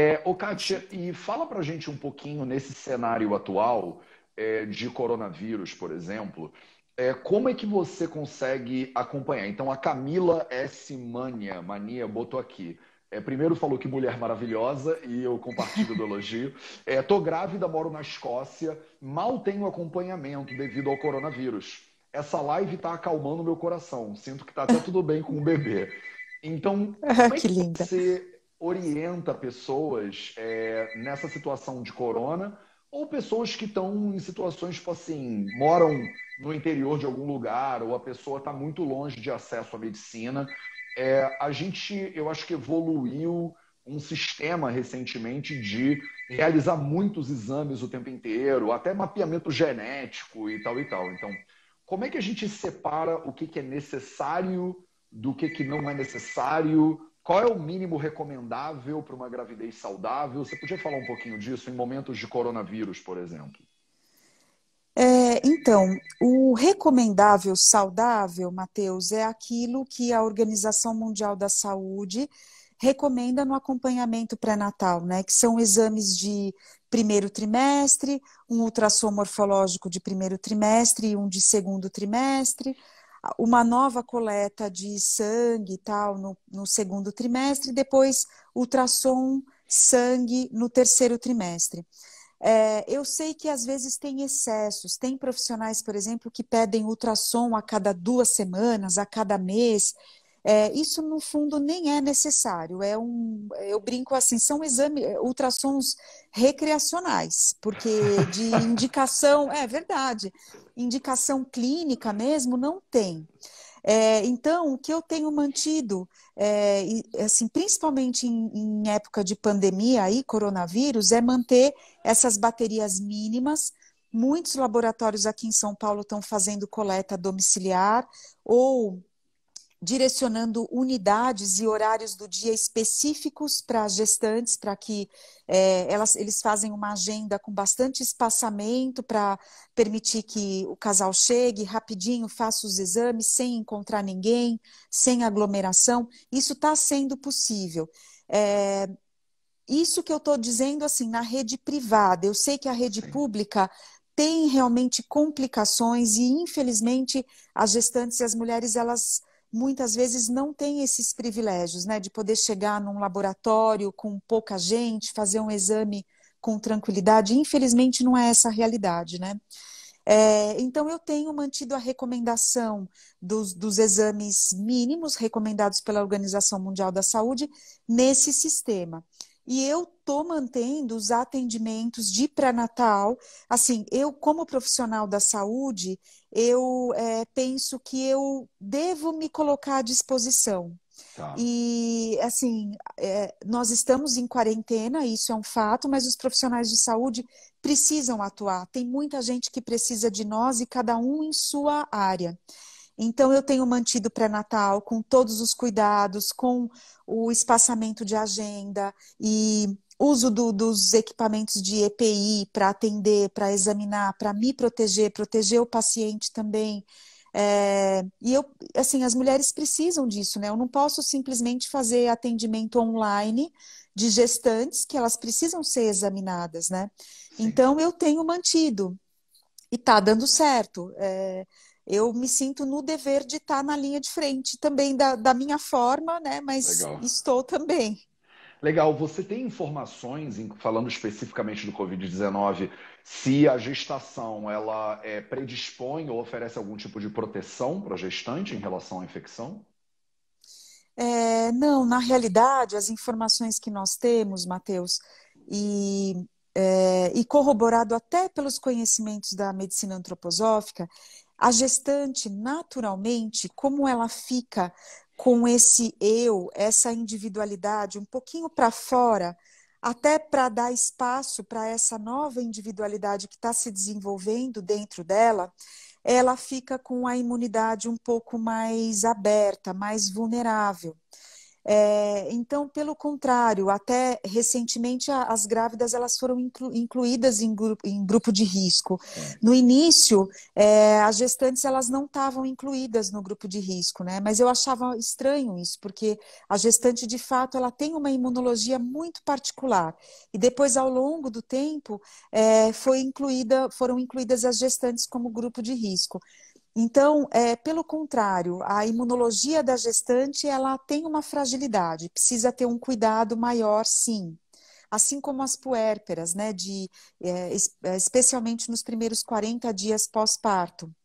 É, ô, Kátia, e fala para gente um pouquinho nesse cenário atual é, de coronavírus, por exemplo, é, como é que você consegue acompanhar? Então, a Camila S. Mania, Mania botou aqui. É, primeiro falou que mulher maravilhosa e eu compartilho do elogio. É, tô grávida, moro na Escócia, mal tenho acompanhamento devido ao coronavírus. Essa live tá acalmando meu coração. Sinto que tá até tudo bem com o bebê. Então, ah, como é que, que linda. você orienta pessoas é, nessa situação de corona ou pessoas que estão em situações, tipo assim, moram no interior de algum lugar ou a pessoa está muito longe de acesso à medicina. É, a gente, eu acho que evoluiu um sistema recentemente de realizar muitos exames o tempo inteiro, até mapeamento genético e tal e tal. Então, como é que a gente separa o que, que é necessário do que, que não é necessário? Qual é o mínimo recomendável para uma gravidez saudável? Você podia falar um pouquinho disso em momentos de coronavírus, por exemplo? É, então, o recomendável saudável, Matheus, é aquilo que a Organização Mundial da Saúde recomenda no acompanhamento pré-natal, né? Que são exames de primeiro trimestre, um ultrassom morfológico de primeiro trimestre e um de segundo trimestre, uma nova coleta de sangue e tal no, no segundo trimestre, depois ultrassom, sangue no terceiro trimestre. É, eu sei que às vezes tem excessos, tem profissionais, por exemplo, que pedem ultrassom a cada duas semanas, a cada mês, é, isso, no fundo, nem é necessário. É um, eu brinco assim, são exames, é, ultrassons recreacionais, porque de indicação, é verdade, indicação clínica mesmo não tem. É, então, o que eu tenho mantido, é, assim, principalmente em, em época de pandemia aí, coronavírus, é manter essas baterias mínimas, Muitos laboratórios aqui em São Paulo estão fazendo coleta domiciliar ou direcionando unidades e horários do dia específicos para as gestantes, para que é, elas, eles fazem uma agenda com bastante espaçamento para permitir que o casal chegue rapidinho, faça os exames sem encontrar ninguém, sem aglomeração. Isso está sendo possível. É, isso que eu estou dizendo assim na rede privada. Eu sei que a rede Sim. pública tem realmente complicações e infelizmente as gestantes e as mulheres elas muitas vezes não tem esses privilégios, né? De poder chegar num laboratório com pouca gente, fazer um exame com tranquilidade. Infelizmente, não é essa a realidade, né? É, então, eu tenho mantido a recomendação dos, dos, exames mínimos recomendados pela Organização Mundial da Saúde nesse sistema e eu estou mantendo os atendimentos de pré-natal. Assim, eu, como profissional da saúde, eu é, penso que eu devo me colocar à disposição. Tá. E, assim, é, nós estamos em quarentena, isso é um fato, mas os profissionais de saúde precisam atuar. Tem muita gente que precisa de nós e cada um em sua área. Então, eu tenho mantido pré-natal com todos os cuidados, com o espaçamento de agenda e uso do, dos equipamentos de EPI para atender, para examinar, para me proteger, proteger o paciente também. É, e eu, assim, as mulheres precisam disso, né? Eu não posso simplesmente fazer atendimento online de gestantes que elas precisam ser examinadas, né? Sim. Então eu tenho mantido e está dando certo. É, eu me sinto no dever de estar tá na linha de frente também da, da minha forma, né? Mas Legal. estou também. Legal. Você tem informações, falando especificamente do Covid-19, se a gestação ela é, predispõe ou oferece algum tipo de proteção para a gestante em relação à infecção? É, não, na realidade, as informações que nós temos, Matheus, e é, e corroborado até pelos conhecimentos da medicina antroposófica, a gestante, naturalmente, como ela fica com esse eu, essa individualidade um pouquinho para fora, até para dar espaço para essa nova individualidade que está se desenvolvendo dentro dela, ela fica com a imunidade um pouco mais aberta, mais vulnerável. É, então, pelo contrário, até recentemente as grávidas elas foram inclu, incluídas em grupo, em grupo de risco. É. No início, é, as gestantes elas não estavam incluídas no grupo de risco, né? Mas eu achava estranho isso, porque a gestante de fato ela tem uma imunologia muito particular. E depois, ao longo do tempo, é, foi incluída, foram incluídas as gestantes como grupo de risco. Então, é, pelo contrário, a imunologia da gestante ela tem uma fragilidade, precisa ter um cuidado maior, sim. Assim como as puérperas, né, de, é, é especialmente nos primeiros 40 dias pós-parto.